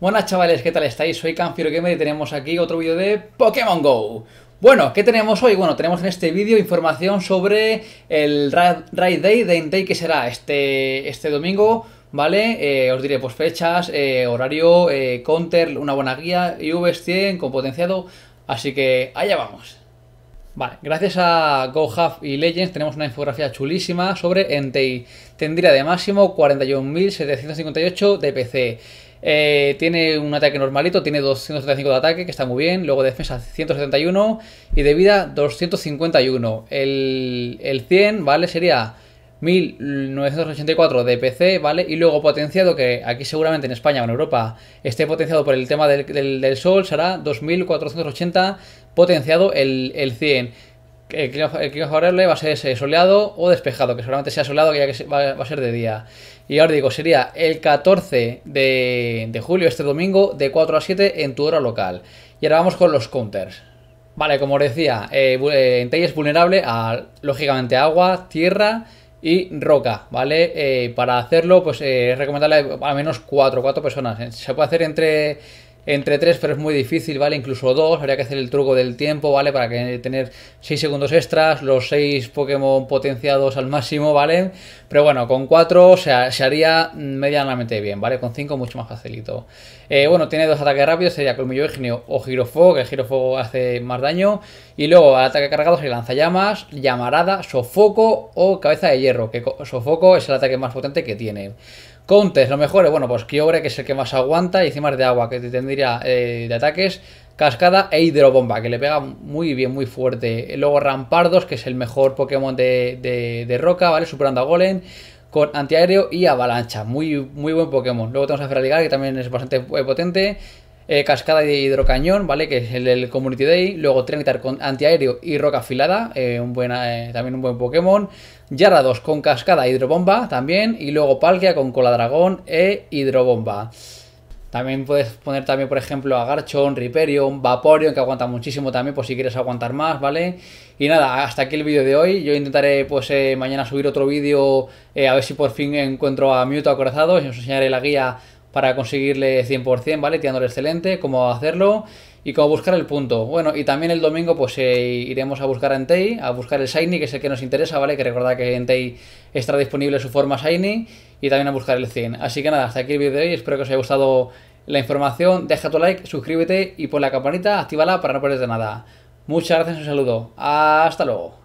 Buenas chavales, ¿qué tal estáis? Soy Canfiro Gamer y tenemos aquí otro vídeo de Pokémon GO. Bueno, ¿qué tenemos hoy? Bueno, tenemos en este vídeo información sobre el Ride Day de Entei que será este, este domingo, ¿vale? Eh, os diré pues fechas, eh, horario, eh, counter, una buena guía, iv 100 con potenciado, así que allá vamos. Vale, gracias a GoHub y Legends tenemos una infografía chulísima sobre Entei. Tendría de máximo 41.758 de PC. Eh, tiene un ataque normalito, tiene 275 de ataque, que está muy bien. Luego de defensa 171 y de vida 251. El, 100, ¿vale? Sería 1984 de PC, ¿vale? Y luego potenciado, que aquí seguramente en España o en Europa esté potenciado por el tema del, sol, será 2480 potenciado el, el 100 el clima favorable va a ser soleado o despejado, que solamente sea soleado, ya que va a ser de día. Y ahora digo, sería el 14 de, julio, este domingo, de 4 a 7 en tu hora local. Y ahora vamos con los counters. Vale, como os decía, eh, eh, en Entei es vulnerable a, lógicamente, agua, tierra y roca, ¿vale? Eh, para hacerlo, pues es recomendable al menos 4, 4 personas. Se puede hacer entre entre 3, pero es muy difícil, ¿vale? Incluso dos habría que hacer el truco del tiempo, ¿vale? Para que tener 6 segundos extras, los 6 Pokémon potenciados al máximo, ¿vale? Pero bueno, con 4 se, haría medianamente bien, ¿vale? Con 5 mucho más facilito. Eh, bueno, tiene dos ataques rápidos, sería Colmillo Genio o Girofuego, que el Girofuego hace más daño. Y luego ataque cargado sería Lanzallamas, Llamarada, Sofoco o Cabeza de Hierro, que Sofoco es el ataque más potente que tiene. Contes lo mejor es, bueno, pues Kyogre, que es el que más aguanta, y encima es de agua, que tendría eh, de ataques. Cascada e Hidrobomba, que le pega muy bien, muy fuerte. Luego Rampardos, que es el mejor Pokémon de, de, roca, ¿vale? Superando a Golem. Con antiaéreo y avalancha. Muy, muy buen Pokémon. Luego tenemos a Feraligar, que también es bastante eh, potente. Eh, cascada de hidrocañón, ¿vale? Que es el Community Day. Luego Trinitar con antiaéreo y roca afilada, eh, un eh, también un buen Pokémon. Yarados con cascada hidrobomba también. Y luego Palkia con cola dragón e hidrobomba. También puedes poner también, por ejemplo, a Garchomp, Riperion, Vaporeon, que aguanta muchísimo también, por si quieres aguantar más, ¿vale? Y nada, hasta aquí el vídeo de hoy. Yo intentaré, pues, mañana subir otro vídeo, a ver si por fin encuentro a Mewtwo acorazado. Y os enseñaré la guía para conseguirle 100%, ¿vale? Tirándole excelente, cómo hacerlo y cómo buscar el punto. Bueno, y también el domingo pues eh, iremos a buscar a Entei, a buscar el Shiny, que es el que nos interesa, ¿vale? Que recordad que Entei estará disponible su forma Shiny y también a buscar el 100. Así que nada, hasta aquí el vídeo de hoy, espero que os haya gustado la información, deja tu like, suscríbete y pon la campanita, actívala para no perderte nada. Muchas gracias, un saludo. Hasta luego.